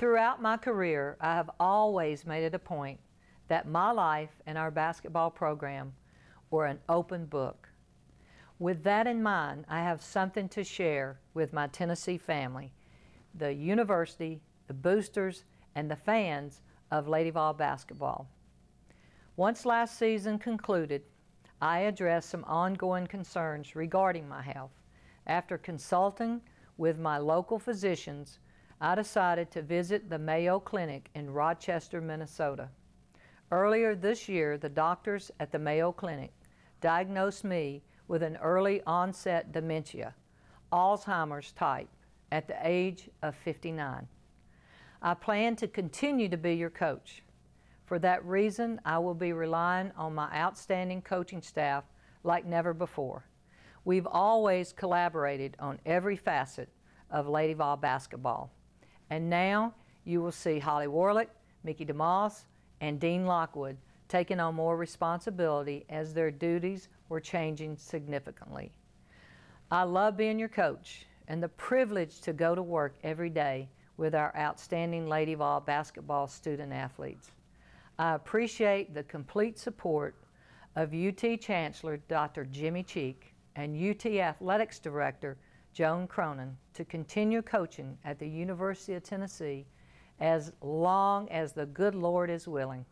Throughout my career, I have always made it a point that my life and our basketball program were an open book. With that in mind, I have something to share with my Tennessee family, the university, the boosters, and the fans of Lady Vol basketball. Once last season concluded, I addressed some ongoing concerns regarding my health after consulting with my local physicians I decided to visit the Mayo Clinic in Rochester, Minnesota. Earlier this year, the doctors at the Mayo Clinic diagnosed me with an early onset dementia, Alzheimer's type, at the age of 59. I plan to continue to be your coach. For that reason, I will be relying on my outstanding coaching staff like never before. We've always collaborated on every facet of Lady Vol basketball. And now you will see Holly Warlick, Mickey DeMoss, and Dean Lockwood taking on more responsibility as their duties were changing significantly. I love being your coach and the privilege to go to work every day with our outstanding Lady Vol basketball student athletes. I appreciate the complete support of UT Chancellor Dr. Jimmy Cheek and UT Athletics Director Joan Cronin to continue coaching at the University of Tennessee as long as the good Lord is willing.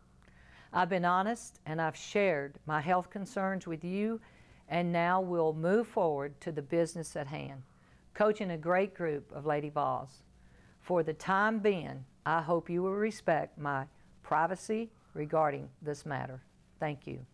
I've been honest and I've shared my health concerns with you, and now we'll move forward to the business at hand, coaching a great group of Lady Vols. For the time being, I hope you will respect my privacy regarding this matter. Thank you.